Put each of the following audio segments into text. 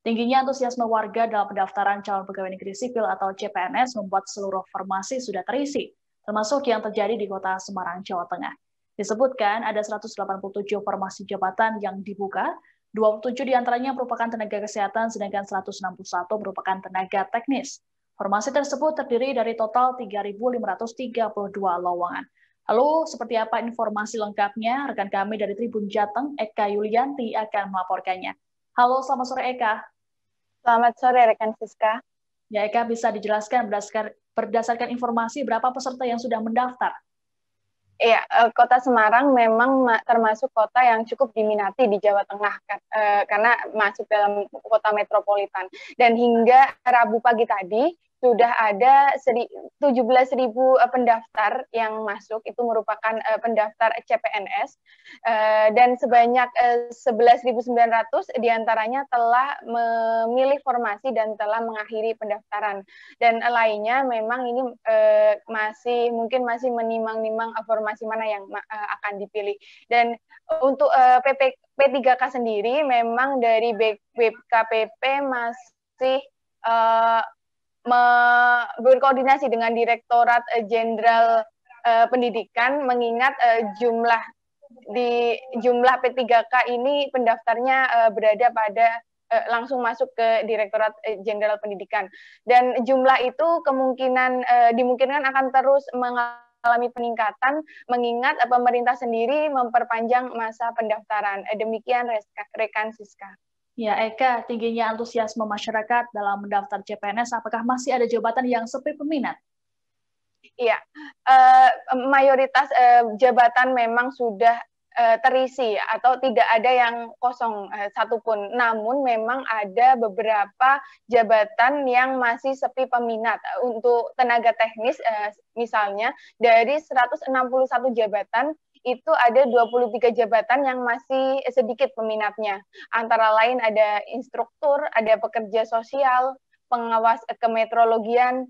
Tingginya antusiasme warga dalam pendaftaran calon pegawai negeri sipil atau CPNS membuat seluruh formasi sudah terisi, termasuk yang terjadi di kota Semarang, Jawa Tengah. Disebutkan ada 187 formasi jabatan yang dibuka, 27 diantaranya merupakan tenaga kesehatan, sedangkan 161 merupakan tenaga teknis. Formasi tersebut terdiri dari total 3.532 lowongan. Lalu, seperti apa informasi lengkapnya? Rekan kami dari Tribun Jateng, Eka Yulianti, akan melaporkannya. Halo, selamat sore Eka. Selamat sore rekan Siska. Ya Eka, bisa dijelaskan berdasarkan, berdasarkan informasi berapa peserta yang sudah mendaftar? Iya, eh, kota Semarang memang termasuk kota yang cukup diminati di Jawa Tengah eh, karena masuk dalam kota metropolitan. Dan hingga Rabu pagi tadi sudah ada ribu eh, pendaftar yang masuk itu merupakan eh, pendaftar CPNS eh, dan sebanyak 11.900 diantaranya telah memilih formasi dan telah mengakhiri pendaftaran dan lainnya memang ini masih mungkin masih menimang-nimang formasi mana yang akan dipilih dan untuk P3K sendiri memang dari BKPP masih berkoordinasi dengan Direktorat eh, Jenderal eh, Pendidikan mengingat eh, jumlah di jumlah P3K ini pendaftarnya berada pada langsung masuk ke Direktorat Jenderal Pendidikan dan jumlah itu kemungkinan dimungkinkan akan terus mengalami peningkatan mengingat pemerintah sendiri memperpanjang masa pendaftaran. demikian rekan Siska. Ya, Eka, tingginya antusiasme masyarakat dalam mendaftar CPNS, apakah masih ada jabatan yang sepi peminat? Iya, uh, mayoritas uh, jabatan memang sudah uh, terisi atau tidak ada yang kosong uh, satupun. Namun memang ada beberapa jabatan yang masih sepi peminat. Untuk tenaga teknis uh, misalnya dari 161 jabatan itu ada 23 jabatan yang masih sedikit peminatnya. Antara lain ada instruktur, ada pekerja sosial, pengawas kemetrologian,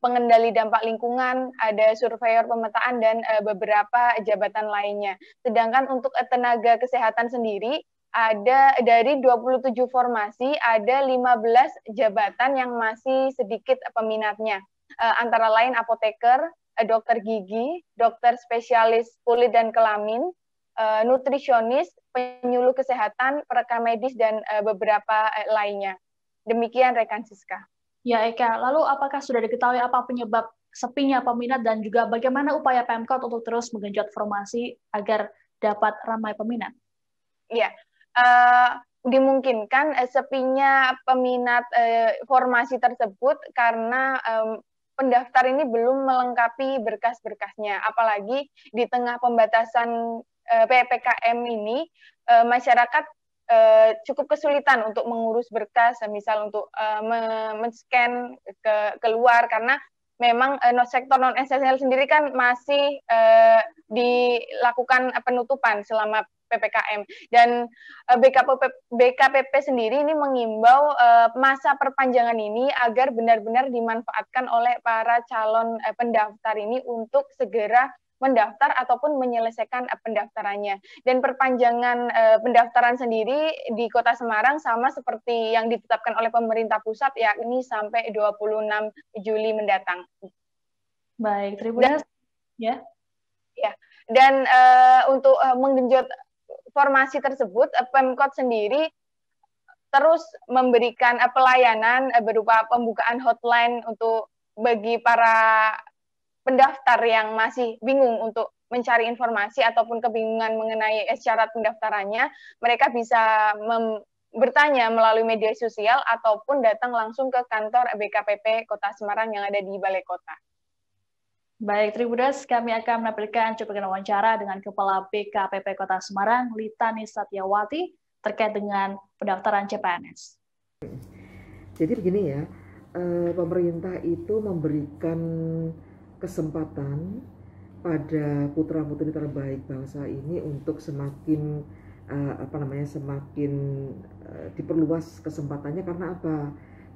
pengendali dampak lingkungan, ada surveyor pemetaan dan eh, beberapa jabatan lainnya. Sedangkan untuk tenaga kesehatan sendiri ada dari 27 formasi ada 15 jabatan yang masih sedikit peminatnya. Eh, antara lain apoteker, Eh, dokter gigi, dokter spesialis kulit dan kelamin, eh, nutrisionis, penyuluh kesehatan, perekam medis, dan eh, beberapa lainnya. Demikian rekan Siska. Ya Eka, lalu apakah sudah diketahui apa penyebab sepinya peminat dan juga bagaimana upaya PMK untuk terus menggenjot formasi agar dapat ramai peminat? Ya, uh, dimungkinkan uh, sepinya peminat uh, formasi tersebut karena um, pendaftar ini belum melengkapi berkas-berkasnya. Apalagi di tengah pembatasan eh, PPKM ini, eh, masyarakat eh, cukup kesulitan untuk mengurus berkas, misal untuk men-scan ke keluar karena memang non sektor non esensial sendiri kan masih dilakukan penutupan selama PPKM dan uh, eh, BKPP, BKPP sendiri ini mengimbau eh, masa perpanjangan ini agar benar-benar dimanfaatkan oleh para calon eh, pendaftar ini untuk segera mendaftar ataupun menyelesaikan pendaftarannya. Dan perpanjangan eh, pendaftaran sendiri di Kota Semarang sama seperti yang ditetapkan oleh pemerintah pusat yakni sampai 26 Juli mendatang. Baik, terima kasih. Ya. Ya. Dan untuk menggenjot Informasi tersebut eh, Pemkot sendiri terus memberikan eh, pelayanan eh, berupa pembukaan hotline untuk bagi para pendaftar yang masih bingung untuk mencari informasi ataupun kebingungan mengenai syarat pendaftarannya, mereka bisa bertanya melalui media sosial ataupun datang langsung ke kantor BKPP Kota Semarang yang ada di Balai Kota. Baik, Tribudas, kami akan menampilkan cuplikan wawancara dengan Kepala BKPP Kota Semarang, Litani Satyawati, terkait dengan pendaftaran CPNS. Jadi begini ya, eh, pemerintah itu memberikan kesempatan pada putra putri terbaik bangsa ini untuk semakin eh, apa namanya semakin eh, diperluas kesempatannya karena apa?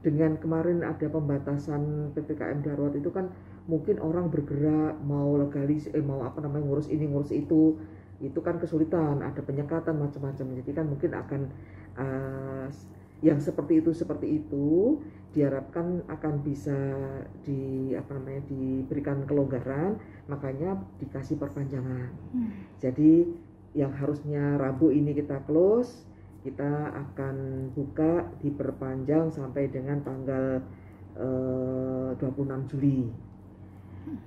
dengan kemarin ada pembatasan PPKM darurat itu kan mungkin orang bergerak mau legalis eh mau apa namanya ngurus ini ngurus itu itu kan kesulitan ada penyekatan macam-macam jadi kan mungkin akan uh, yang seperti itu seperti itu diharapkan akan bisa di apa namanya diberikan kelonggaran makanya dikasih perpanjangan hmm. jadi yang harusnya Rabu ini kita close kita akan buka diperpanjang sampai dengan tanggal eh, 26 Juli.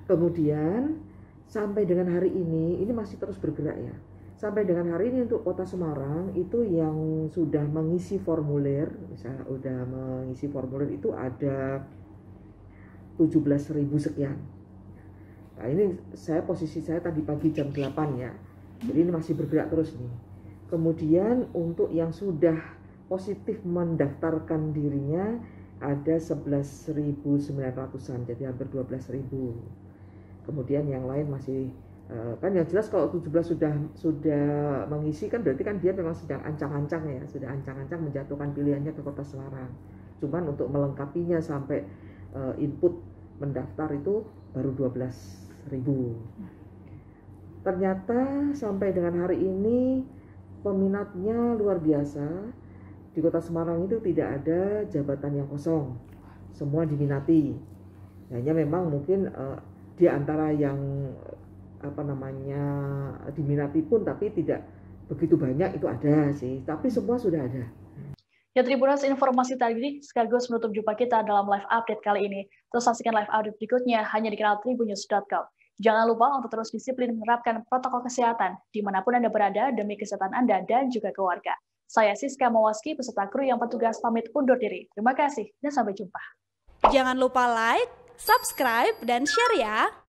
Kemudian sampai dengan hari ini, ini masih terus bergerak ya. Sampai dengan hari ini untuk Kota Semarang itu yang sudah mengisi formulir, misalnya udah mengisi formulir itu ada 17.000 sekian. Nah, ini saya posisi saya tadi pagi jam 8 ya. Jadi ini masih bergerak terus nih Kemudian untuk yang sudah positif mendaftarkan dirinya ada 11.900-an, jadi hampir 12.000. Kemudian yang lain masih eh, kan yang jelas kalau 17 sudah sudah mengisi kan berarti kan dia memang sedang ancang-ancang ya, sudah ancang-ancang menjatuhkan pilihannya ke Kota Semarang. Cuman untuk melengkapinya sampai eh, input mendaftar itu baru 12.000. Ternyata sampai dengan hari ini peminatnya luar biasa. Di kota Semarang itu tidak ada jabatan yang kosong, semua diminati. Hanya memang mungkin uh, di antara yang apa namanya diminati pun tapi tidak begitu banyak itu ada sih, tapi semua sudah ada. Ya Tribunas informasi tadi sekaligus menutup jumpa kita dalam live update kali ini. Terus saksikan live update berikutnya hanya di kanal tribunnews.com. Jangan lupa untuk terus disiplin menerapkan protokol kesehatan dimanapun Anda berada demi kesehatan Anda dan juga keluarga. Saya Siska Mawaski, peserta kru yang petugas pamit undur diri. Terima kasih dan sampai jumpa. Jangan lupa like, subscribe, dan share ya!